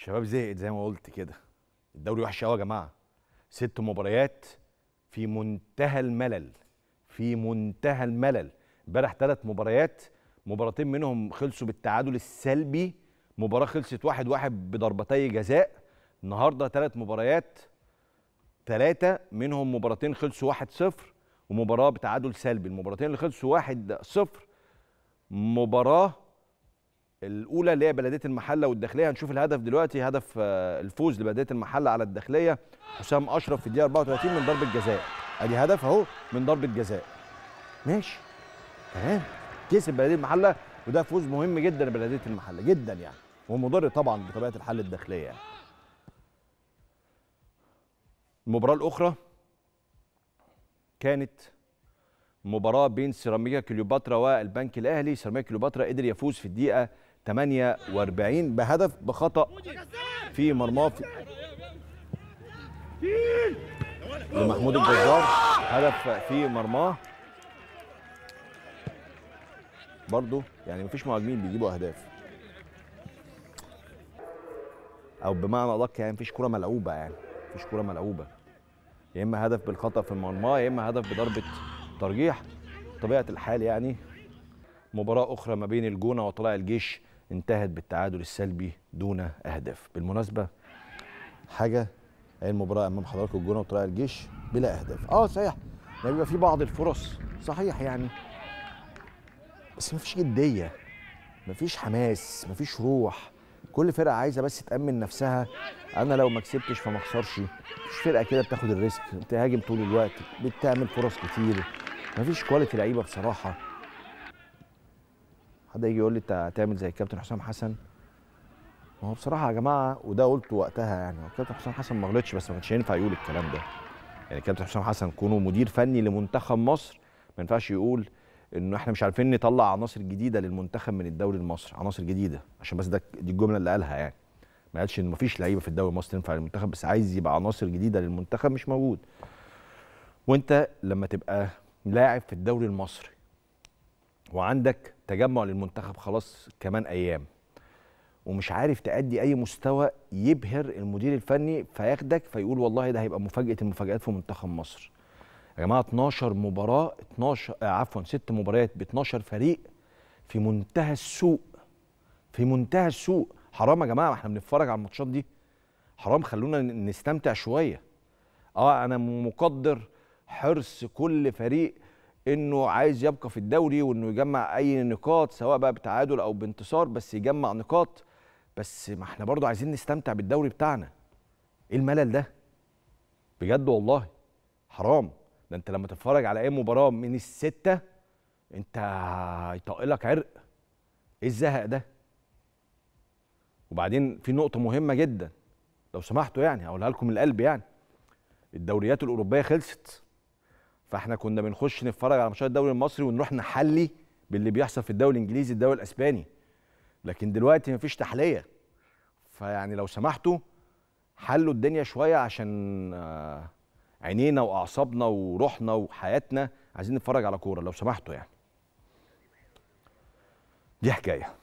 الشباب زهقت زي ما قلت كده الدوري وحش قوي يا جماعه ست مباريات في منتهى الملل في منتهى الملل امبارح ثلاث مباريات مباراتين منهم خلصوا بالتعادل السلبي مباراه خلصت واحد واحد بضربتي جزاء النهارده ثلاث مباريات ثلاثه منهم مباراتين خلصوا واحد صفر ومباراه بتعادل سلبي المباراتين اللي خلصوا واحد صفر مباراه الاولى اللي هي بلديه المحله والداخليه هنشوف الهدف دلوقتي هدف آه، الفوز لبلديه المحله على الداخليه حسام اشرف في الدقيقه 34 من ضربه جزاء ادي هدف اهو من ضربه جزاء ماشي تمام كسب بلديه المحله وده فوز مهم جدا لبلديه المحله جدا يعني ومضر طبعا بطبيعه الحال الداخليه يعني. المباراه الاخرى كانت مباراه بين سيراميكا كليوباترا والبنك الاهلي سيراميكا كليوباترا قدر يفوز في الدقيقه 48 بهدف بخطأ في مرماه لمحمود الجزار هدف في مرماه برضه يعني مفيش مهاجمين بيجيبوا اهداف او بمعنى ادق يعني مفيش كره ملعوبه يعني مفيش كره ملعوبه يا اما هدف بالخطا في المرمى يا اما هدف بضربه ترجيح طبيعه الحال يعني مباراه اخرى ما بين الجونه وطلائع الجيش انتهت بالتعادل السلبي دون اهداف بالمناسبه حاجه هي المباراه امام حضراتكم الجونه وطلع الجيش بلا اهداف اه صحيح يعني بيبقى في بعض الفرص صحيح يعني بس مفيش جديه مفيش حماس مفيش روح كل فرقه عايزه بس تامن نفسها انا لو ما كسبتش فما اخسرش مش فرقه كده بتاخد الريسك بتهاجم طول الوقت بتعمل فرص كتير مفيش كواليتي لعيبه بصراحه حد يجي يقول لي انت هتعمل زي الكابتن حسام حسن ما هو بصراحه يا جماعه وده قلته وقتها يعني الكابتن حسام حسن ما غلطش بس ما كانش ينفع يقول الكلام ده يعني الكابتن حسام حسن كونه مدير فني لمنتخب مصر ما ينفعش يقول انه احنا مش عارفين نطلع عناصر جديده للمنتخب من الدوري المصري عناصر جديده عشان بس ده دي الجمله اللي قالها يعني ما قالش ان مفيش لعيبه في الدوري المصري تنفع للمنتخب بس عايز يبقى عناصر جديده للمنتخب مش موجود وانت لما تبقى لاعب في الدوري المصري وعندك تجمع للمنتخب خلاص كمان ايام ومش عارف تأدي اي مستوى يبهر المدير الفني فياخدك فيقول والله ده هيبقى مفاجاه المفاجات في منتخب مصر يا جماعه 12 مباراه 12 آه، عفوا 6 مباريات ب 12 فريق في منتهى السوء في منتهى السوء حرام يا جماعه احنا بنتفرج على الماتشات دي حرام خلونا نستمتع شويه اه انا مقدر حرص كل فريق انه عايز يبقى في الدوري وانه يجمع اي نقاط سواء بقى بتعادل او بانتصار بس يجمع نقاط بس ما احنا برضو عايزين نستمتع بالدوري بتاعنا ايه الملل ده بجد والله حرام ده انت لما تتفرج على اي مباراه من السته انت هيطقلك لك عرق ايه الزهق ده وبعدين في نقطه مهمه جدا لو سمحتوا يعني اقولها لكم من القلب يعني الدوريات الاوروبيه خلصت فاحنا كنا بنخش نتفرج على ماتشات الدوري المصري ونروح نحلي باللي بيحصل في الدوري الانجليزي الدوري الاسباني لكن دلوقتي مفيش تحليه فيعني لو سمحتوا حلوا الدنيا شويه عشان آه، عينينا واعصابنا وروحنا وحياتنا عايزين نتفرج على كوره لو سمحتوا يعني دي حكايه